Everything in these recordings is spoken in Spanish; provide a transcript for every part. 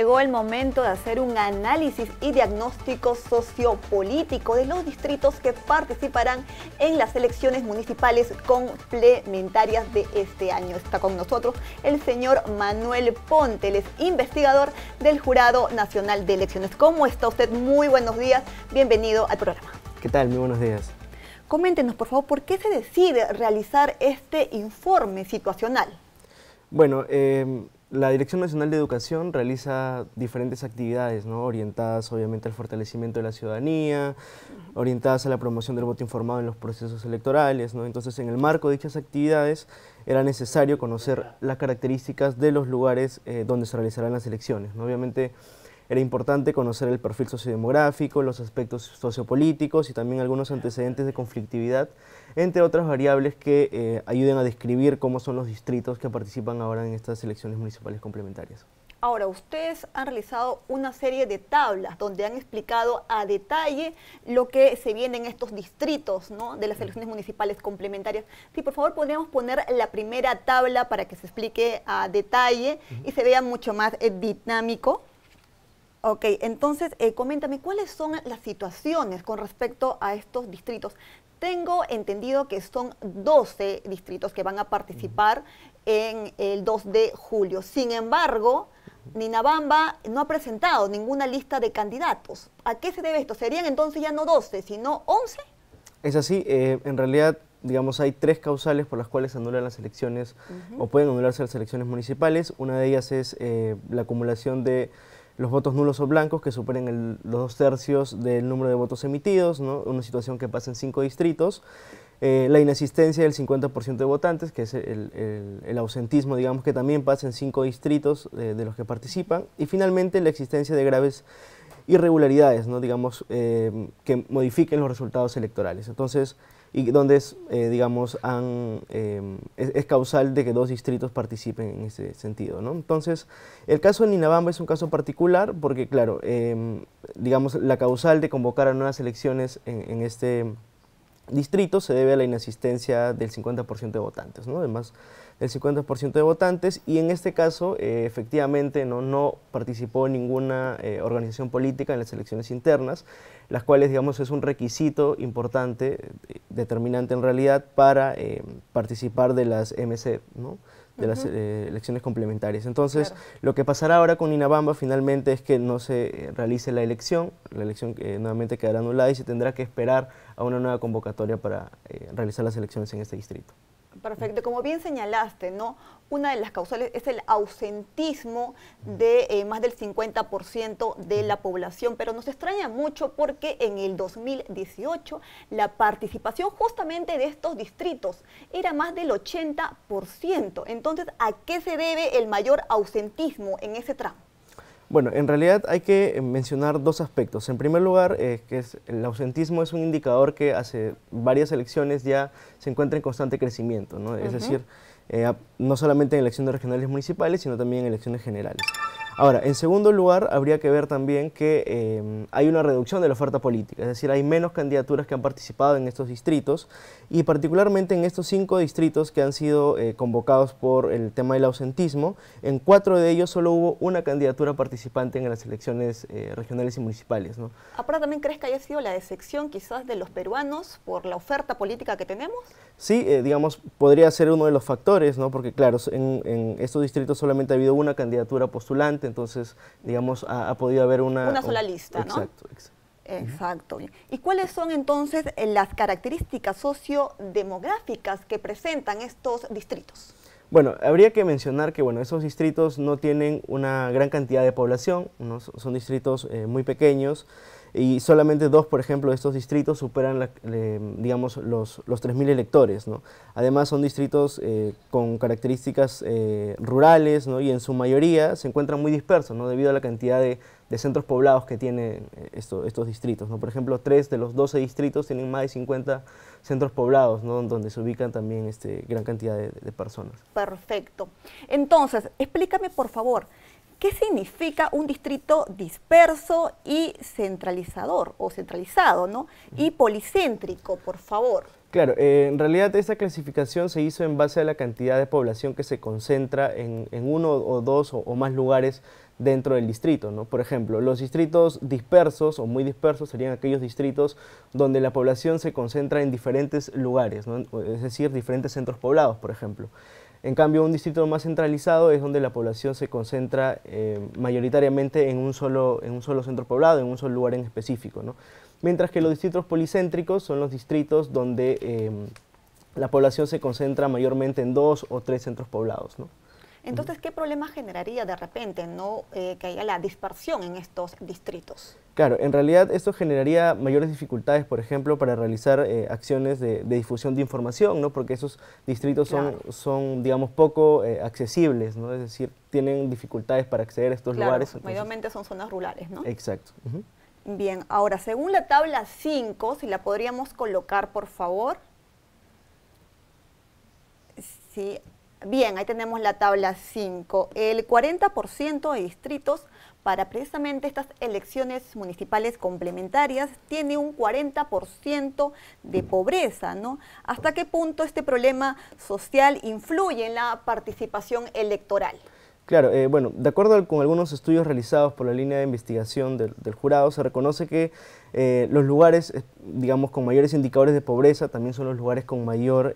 Llegó el momento de hacer un análisis y diagnóstico sociopolítico de los distritos que participarán en las elecciones municipales complementarias de este año. Está con nosotros el señor Manuel Ponteles investigador del Jurado Nacional de Elecciones. ¿Cómo está usted? Muy buenos días, bienvenido al programa. ¿Qué tal? Muy buenos días. Coméntenos, por favor, ¿por qué se decide realizar este informe situacional? Bueno, eh la Dirección Nacional de Educación realiza diferentes actividades, ¿no? orientadas obviamente al fortalecimiento de la ciudadanía, orientadas a la promoción del voto informado en los procesos electorales. Entonces, en el marco de dichas actividades era necesario conocer las características de los lugares eh, donde se realizarán las elecciones. Obviamente era importante conocer el perfil sociodemográfico, los aspectos sociopolíticos y también algunos antecedentes de conflictividad entre otras variables que eh, ayuden a describir cómo son los distritos que participan ahora en estas elecciones municipales complementarias. Ahora, ustedes han realizado una serie de tablas donde han explicado a detalle lo que se viene en estos distritos de las elecciones municipales complementarias. Si por favor podríamos poner la primera tabla para que se explique a detalle y se vea mucho más eh, dinámico. Ok, entonces eh, coméntame cuáles son las situaciones con respecto a estos distritos. Tengo entendido que son 12 distritos que van a participar en el 2 de julio. Sin embargo, Ninabamba no ha presentado ninguna lista de candidatos. ¿A qué se debe esto? ¿Serían entonces ya no 12, sino 11? Es así, eh, en realidad, digamos, hay tres causales por las cuales se anulan las elecciones o pueden anularse las elecciones municipales. Una de ellas es eh, la acumulación de los votos nulos o blancos que superen los dos tercios del número de votos emitidos, una situación que pasa en cinco distritos, eh, la inexistencia del 50% de votantes, que es el, ausentismo, digamos, que también pasa en cinco distritos eh, de los que participan, y finalmente la existencia de graves irregularidades, digamos, eh, que modifiquen los resultados electorales. Entonces, y donde es, eh, digamos, han, em, es, causal de que dos distritos participen en ese sentido. ¿no? Entonces, el caso de Ninabamba es un caso particular porque, claro, em, digamos, la causal de convocar a nuevas elecciones en, este distrito se debe a la inasistencia del 50% de votantes. ¿no? Además, el 50% de votantes y en este caso eh, efectivamente ¿no? participó ninguna eh, organización política en las elecciones internas, las cuales digamos es un requisito importante, eh, determinante en realidad para participar de las MC, de las elecciones complementarias. Entonces, lo que pasará ahora con Inabamba finalmente es que no se realice la elección, la elección nuevamente quedará anulada y se tendrá que esperar a una nueva convocatoria para realizar las elecciones en este distrito. Perfecto, como bien señalaste, ¿no? Una de las causales es el ausentismo de eh, más del 50% de la población, pero nos extraña mucho porque en el 2018 la participación justamente de estos distritos era más del 80%. Entonces, ¿a qué se debe el mayor ausentismo en ese tramo? Bueno, en realidad hay que eh, mencionar dos aspectos. En primer lugar, eh, es que el ausentismo es un indicador que hace varias elecciones ya se encuentra en constante crecimiento, ¿no? es decir, eh, no solamente en elecciones regionales y municipales, sino también en elecciones generales. Ahora, en segundo lugar, habría que ver también que em, hay una reducción de la oferta política, es decir, hay menos candidaturas que han participado en estos distritos y particularmente en estos cinco distritos que han sido eh, convocados por el tema del ausentismo, en cuatro de ellos solo hubo una candidatura participante en las elecciones eh, regionales y municipales. ¿no? Aparte, ¿también crees que haya sido la decepción quizás de los peruanos por la oferta política que tenemos? Sí, eh, digamos, podría ser uno de los factores, ¿no? porque claro, en, en estos distritos solamente ha habido una candidatura postulante, entonces, digamos, ha, podido haber una... Una sola lista, ¿no? Exacto, exacto. Exacto. ¿Y cuáles son entonces eh, las características sociodemográficas que presentan estos distritos? Bueno, habría que mencionar que bueno, esos distritos no tienen una gran cantidad de población, ¿no? son distritos eh, muy pequeños y solamente dos, por ejemplo, de estos distritos superan, digamos, los, los 3.000 electores. ¿no? Además, son distritos eh, con características eh, rurales ¿no? y en su mayoría se encuentran muy dispersos ¿no? debido a la cantidad de, centros poblados que tienen eh, estos distritos. ¿no? Por ejemplo, tres de los 12 distritos tienen más de 50 centros poblados, ¿no? donde se ubican también este, gran cantidad de, de personas. Perfecto. Entonces, explícame, por favor, ¿Qué significa un distrito disperso y centralizador o centralizado, ¿no? Y policéntrico, por favor. Claro, eh, en realidad esta clasificación se hizo en base a la cantidad de población que se concentra en, uno o dos o, más lugares dentro del distrito, ¿no? Por ejemplo, los distritos dispersos o muy dispersos serían aquellos distritos donde la población se concentra en diferentes lugares, es decir, diferentes centros poblados, por ejemplo. En cambio, un distrito más centralizado es donde la población se concentra eh, mayoritariamente en un, solo, en un solo centro poblado, en un solo lugar en específico. ¿no? Mientras que los distritos policéntricos son los distritos donde eh, la población se concentra mayormente en dos o tres centros poblados. ¿no? Entonces, ¿qué problema generaría de repente no eh, que haya la dispersión en estos distritos? Claro, en realidad esto generaría mayores dificultades, por ejemplo, para realizar eh, acciones de, difusión de información, ¿no? porque esos distritos son, son digamos, poco eh, accesibles, ¿no? es decir, tienen dificultades para acceder a estos lugares. Entonces... Mayormente son zonas rurales, ¿no? Exacto. Bien, ahora, según la tabla 5, si la podríamos colocar, por favor. Sí, Bien, ahí tenemos la tabla 5. El 40% de distritos para precisamente estas elecciones municipales complementarias tiene un 40% de pobreza, ¿no? ¿Hasta qué punto este problema social influye en la participación electoral? Claro, eh, bueno, de acuerdo con algunos estudios realizados por la línea de investigación del, jurado, se reconoce que eh, los lugares, eh, digamos, con mayores indicadores de pobreza también son los lugares con mayor,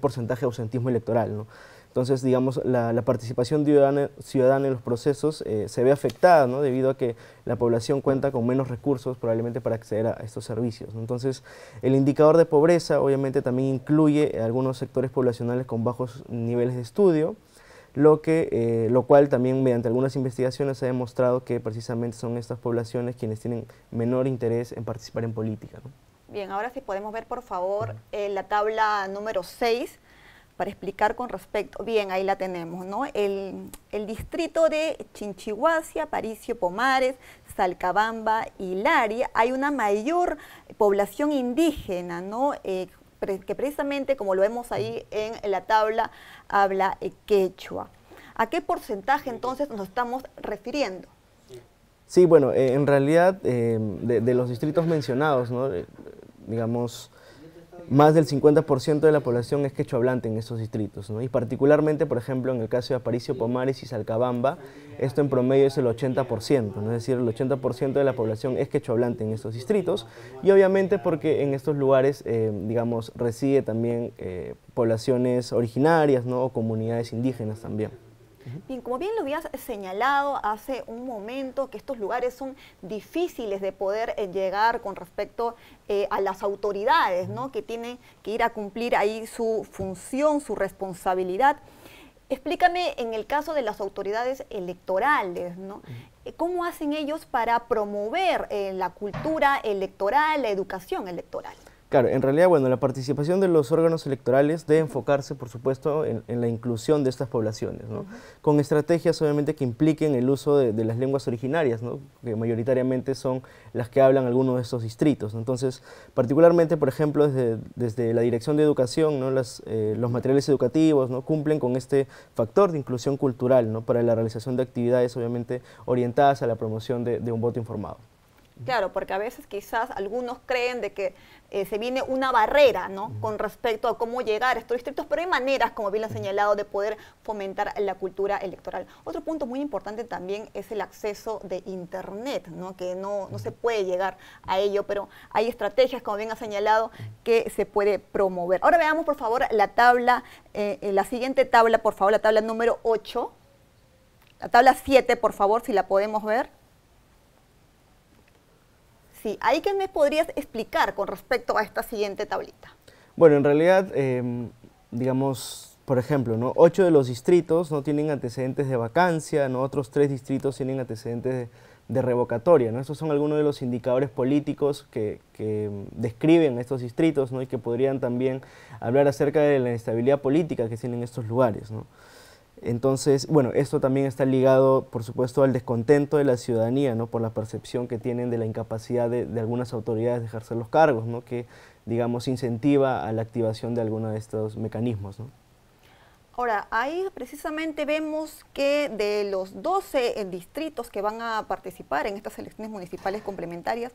porcentaje de ausentismo electoral, Entonces, digamos, la, participación ciudadana, en los procesos se ve afectada, ¿no? Debido a que la población cuenta con menos recursos probablemente para acceder a estos servicios. Entonces, el indicador de pobreza obviamente también incluye algunos sectores poblacionales con bajos niveles de estudio, lo, que, eh, lo cual también mediante algunas investigaciones ha demostrado que precisamente son estas poblaciones quienes tienen menor interés en participar en política. Bien, ahora si podemos ver por favor eh, la tabla número 6 para explicar con respecto, bien, ahí la tenemos, ¿no? El, distrito de Chinchihuasia, Paricio Pomares, Salcabamba y Laria, hay una mayor población indígena, ¿no? Eh, que precisamente, como lo vemos ahí en la tabla, habla quechua. ¿A qué porcentaje entonces nos estamos refiriendo? Sí, bueno, eh, en realidad eh, de, los distritos mencionados, ¿no? digamos, más del 50% de la población es quechua hablante en estos distritos, y particularmente, por ejemplo, en el caso de Aparicio Pomares y Salcabamba, esto en promedio es el 80%, es decir, el 80% de la población es quechua hablante en estos distritos, y obviamente porque en estos lugares, eh, digamos, reside también eh, poblaciones originarias ¿no? o comunidades indígenas también. Bien, como bien lo habías señalado hace un momento, que estos lugares son difíciles de poder eh, llegar con respecto eh, a las autoridades, Que tienen que ir a cumplir ahí su función, su responsabilidad. Explícame en el caso de las autoridades electorales, eh, ¿Cómo hacen ellos para promover la cultura electoral, la educación electoral? Claro, en realidad, bueno, la participación de los órganos electorales debe enfocarse, por supuesto, en, la inclusión de estas poblaciones, Con estrategias, obviamente, que impliquen el uso de, las lenguas originarias, Que mayoritariamente son las que hablan algunos de estos distritos. Entonces, particularmente, por ejemplo, desde, la Dirección de Educación, eh, los materiales educativos, ¿no? Cumplen con este factor de inclusión cultural, Para la realización de actividades, obviamente, orientadas a la promoción de un voto informado. Claro, porque a veces quizás algunos creen de que eh, se viene una barrera, ¿no? Con respecto a cómo llegar a estos distritos, pero hay maneras, como bien lo señalado, de poder fomentar la cultura electoral. Otro punto muy importante también es el acceso de Internet, ¿no? Que no, no se puede llegar a ello, pero hay estrategias, como bien ha señalado, que se puede promover. Ahora veamos, por favor, la tabla, eh, eh, la siguiente tabla, por favor, la tabla número 8. La tabla 7, por favor, si la podemos ver. Sí, ¿ahí me podrías explicar con respecto a esta siguiente tablita? Bueno, en realidad, em, digamos, por ejemplo, ocho de los distritos no tienen antecedentes de vacancia, otros tres distritos tienen antecedentes de, revocatoria. ¿no? Estos son algunos de los indicadores políticos que, que em, describen estos distritos ¿no? y que podrían también hablar acerca de la inestabilidad política que tienen estos lugares. ¿no? Entonces, bueno, esto también está ligado, por supuesto, al descontento de la ciudadanía, ¿no? Por la percepción que tienen de la incapacidad de, algunas autoridades de ejercer los cargos, ¿no? Que, digamos, incentiva a la activación de alguno de estos mecanismos, ¿no? Ahora, ahí precisamente vemos que de los 12 distritos que van a participar en estas elecciones municipales complementarias,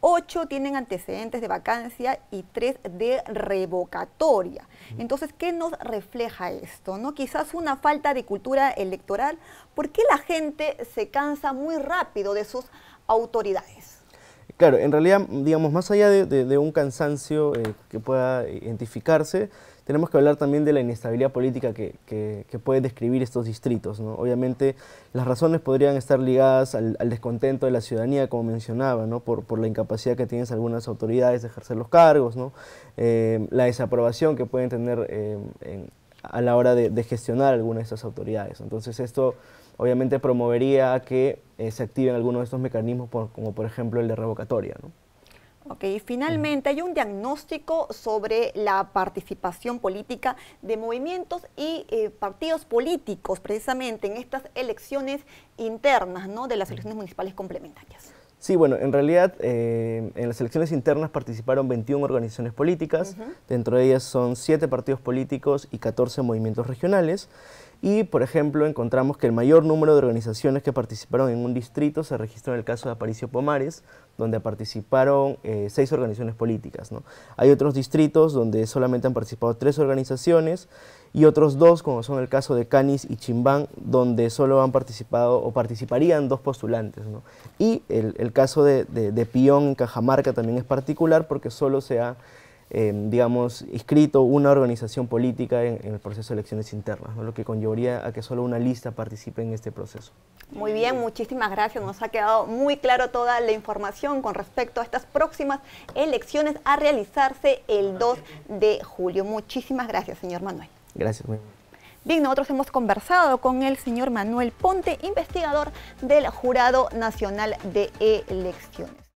8 tienen antecedentes de vacancia y 3 de revocatoria. Entonces, ¿qué nos refleja esto? ¿No? Quizás una falta de cultura electoral. porque la gente se cansa muy rápido de sus autoridades? Claro, en realidad, digamos, más allá de, un cansancio eh, que pueda identificarse, tenemos que hablar también de la inestabilidad política que, puede describir estos distritos. Obviamente, las razones podrían estar ligadas al, descontento de la ciudadanía, como mencionaba, por, la incapacidad que tienen algunas autoridades de ejercer los cargos, eh, la desaprobación que pueden tener eh, en, a la hora de, gestionar alguna de estas autoridades. Entonces esto obviamente promovería que eh, se activen algunos de estos mecanismos, como por ejemplo el de revocatoria. ¿no? Ok, finalmente hay un diagnóstico sobre la participación política de movimientos y eh, partidos políticos precisamente en estas elecciones internas, ¿no? De las elecciones municipales complementarias. Sí, bueno, en realidad eh, en las elecciones internas participaron 21 organizaciones políticas, dentro de ellas son 7 partidos políticos y 14 movimientos regionales. Y, por ejemplo, encontramos que el mayor número de organizaciones que participaron en un distrito se registró en el caso de Aparicio Pomares, donde participaron eh, seis organizaciones políticas. Hay otros distritos donde solamente han participado tres organizaciones y otros dos, como son el caso de Canis y Chimbán, donde solo han participado o participarían dos postulantes. Y el, caso de, de, de Pión en Cajamarca también es particular porque solo se ha eh, digamos, inscrito una organización política en, el proceso de elecciones internas, lo que conllevaría a que solo una lista participe en este proceso. Muy bien, muchísimas gracias. Nos ha quedado muy claro toda la información con respecto a estas próximas elecciones a realizarse el 2 de julio. Muchísimas gracias, señor Manuel. Gracias. Bien, nosotros hemos conversado con el señor Manuel Ponte, investigador del Jurado Nacional de Elecciones.